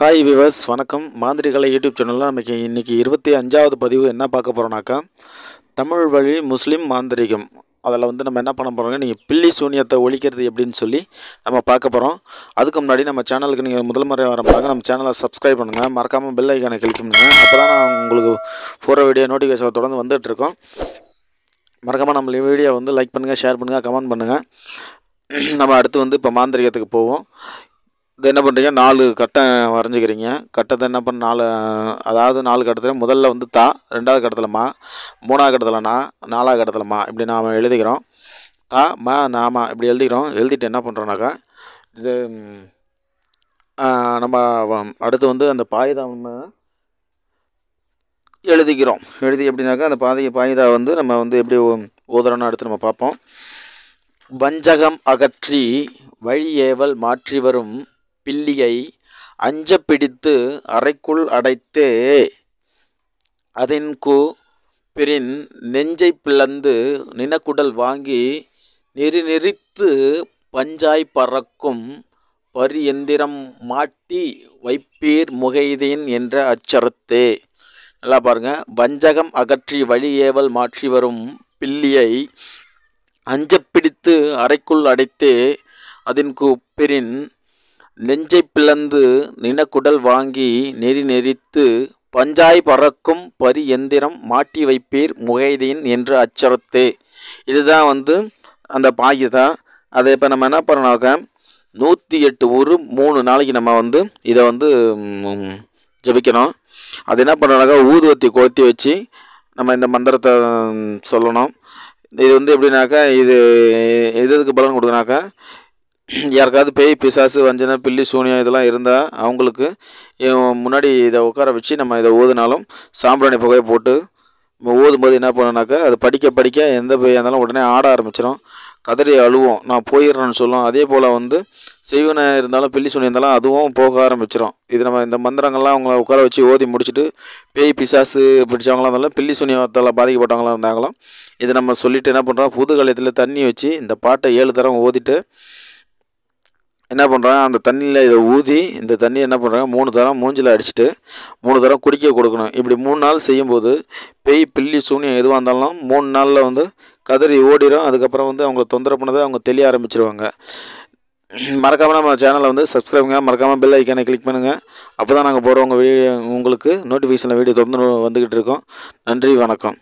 hi viewers வணக்கம் மாந்திரிகலை YouTube சேனலில் நமக்கு இன்றைக்கி இருபத்தி அஞ்சாவது பதிவு என்ன பார்க்க போகிறோம்னாக்கா தமிழ் வழி முஸ்லீம் மாந்திரிகம் அதில் வந்து நம்ம என்ன பண்ண போகிறோங்க நீங்கள் பில்லி சூனியத்தை ஒழிக்கிறது எப்படின்னு சொல்லி நம்ம பார்க்க போகிறோம் அதுக்கு முன்னாடி நம்ம சேனலுக்கு நீங்கள் முதல் முறை வர நம்ம சேனலை சப்ஸ்கிரைப் பண்ணுங்கள் மறக்காமல் பெல் ஐக்கானை கிளிக் பண்ணுங்கள் அப்போ தான் நான் உங்களுக்கு போகிற வீடியோ நோட்டிஃபிகேஷன் தொடர்ந்து இருக்கோம் மறக்காமல் நம்ம வீடியோ வந்து லைக் பண்ணுங்கள் ஷேர் பண்ணுங்கள் கமெண்ட் பண்ணுங்கள் நம்ம அடுத்து வந்து இப்போ மாந்திரிகத்துக்கு போவோம் இது என்ன பண்ணுறீங்க நாலு கட்டம் வரைஞ்சிக்கிறீங்க கட்டத்தை என்ன பண்ண நாலு அதாவது நாலு கட்டத்தில் முதல்ல வந்து தா ரெண்டாவது கட்டத்தில்மா மூணாவது கட்டத்தில் நாலாவது கட்டத்தில்மா இப்படி நாம் எழுதிக்கிறோம் தா மா நாமா இப்படி எழுதிக்கிறோம் எழுதிட்டு என்ன பண்ணுறோன்னாக்கா இது நம்ம அடுத்து வந்து அந்த பாயுதம் எழுதிக்கிறோம் எழுதி எப்படின்னாக்கா அந்த பாதை பாயுதா வந்து நம்ம வந்து எப்படி ஊதுறோன்னு அடுத்து நம்ம பார்ப்போம் வஞ்சகம் அகற்றி வழியேவல் மாற்றி வரும் பில்லியை அஞ்ச பிடித்து அறைக்குள் அதன் கு பிரின் நெஞ்சை பிளந்து நினக்குடல் வாங்கி நெறிநெறித்து பஞ்சாய் பறக்கும் பரி எந்திரம் மாட்டி வைப்பீர் முகைதீன் என்ற அச்சரத்து நல்லா பாருங்க வஞ்சகம் அகற்றி வழி ஏவல் மாற்றி வரும் பில்லியை பிடித்து அறைக்குள் அடைத்து அதன் குப்பிரின் நெஞ்சை பிளந்து நினக்குடல் வாங்கி நெறி நெறித்து பஞ்சாய் பறக்கும் பரி எந்திரம் மாட்டி வைப்பீர் முகைதீன் என்று அச்சரத்தே இதுதான் வந்து அந்த பாய் அதை இப்போ நம்ம என்ன பண்ணோம்னாக்க நூற்றி எட்டு ஒரு மூணு நாளைக்கு நம்ம வந்து இதை வந்து ஜபிக்கணும் அது என்ன பண்ணுறோம்னாக்கா ஊதுவத்தி கொளுத்தி வச்சு நம்ம இந்த மந்திரத்தை சொல்லணும் இது வந்து எப்படின்னாக்கா இது எதுக்கு பலன் கொடுக்குனாக்கா யாருக்காவது பேய் பிசாசு வஞ்சனை பில்லி சூனியம் இதெல்லாம் இருந்தால் அவங்களுக்கு முன்னாடி இதை உட்கார வச்சு நம்ம இதை ஓதுனாலும் சாம்பிராணி புகையை போட்டு நம்ம ஓதும் போது என்ன பண்ணோன்னாக்கா அது படிக்க படிக்க எந்த பேயாக இருந்தாலும் உடனே ஆட ஆரம்பிச்சிடும் கதறி அழுவோம் நான் போயிடுறேன்னு சொல்லுவோம் அதே போல் வந்து செய்வன இருந்தாலும் பில்லி சூனியம் இருந்தாலும் அதுவும் போக ஆரம்பிச்சிடும் இது நம்ம இந்த மந்திரங்கள்லாம் அவங்கள உட்கார வச்சு ஓதி முடிச்சுட்டு பேய் பிசாசு பிடிச்சவங்களாம் இருந்தாலும் பில்லி சூனியத்தால் பாதிக்கப்பட்டவங்களாம் இருந்தாங்களும் இதை நம்ம சொல்லிவிட்டு என்ன பண்ணுறோம் புது காலத்தில் தண்ணி வச்சு இந்த பாட்டை ஏழு தரம் ஓதிட்டு என்ன பண்ணுறாங்க அந்த தண்ணியில் இதை ஊதி இந்த தண்ணியை என்ன பண்ணுறாங்க மூணு தரம் மூஞ்சில் அடிச்சுட்டு மூணு தரம் குடிக்க கொடுக்கணும் இப்படி மூணு நாள் செய்யும்போது பெய் பில்லி சூனியம் எதுவாக இருந்தாலும் மூணு நாளில் வந்து கதறி ஓடிடும் அதுக்கப்புறம் வந்து அவங்க தொந்தரவு பண்ணதை அவங்க தெளிய ஆரம்பிச்சிருவாங்க மறக்காமல் நம்ம சேனலை வந்து சப்ஸ்கிரைபுங்க மறக்காமல் பெல் ஐக்கானை கிளிக் பண்ணுங்கள் அப்போ தான் நாங்கள் போடுறவங்க வீடியோ உங்களுக்கு நோட்டிஃபிகேஷனில் வீடியோ தொடர்ந்து வந்துக்கிட்டு இருக்கோம் நன்றி வணக்கம்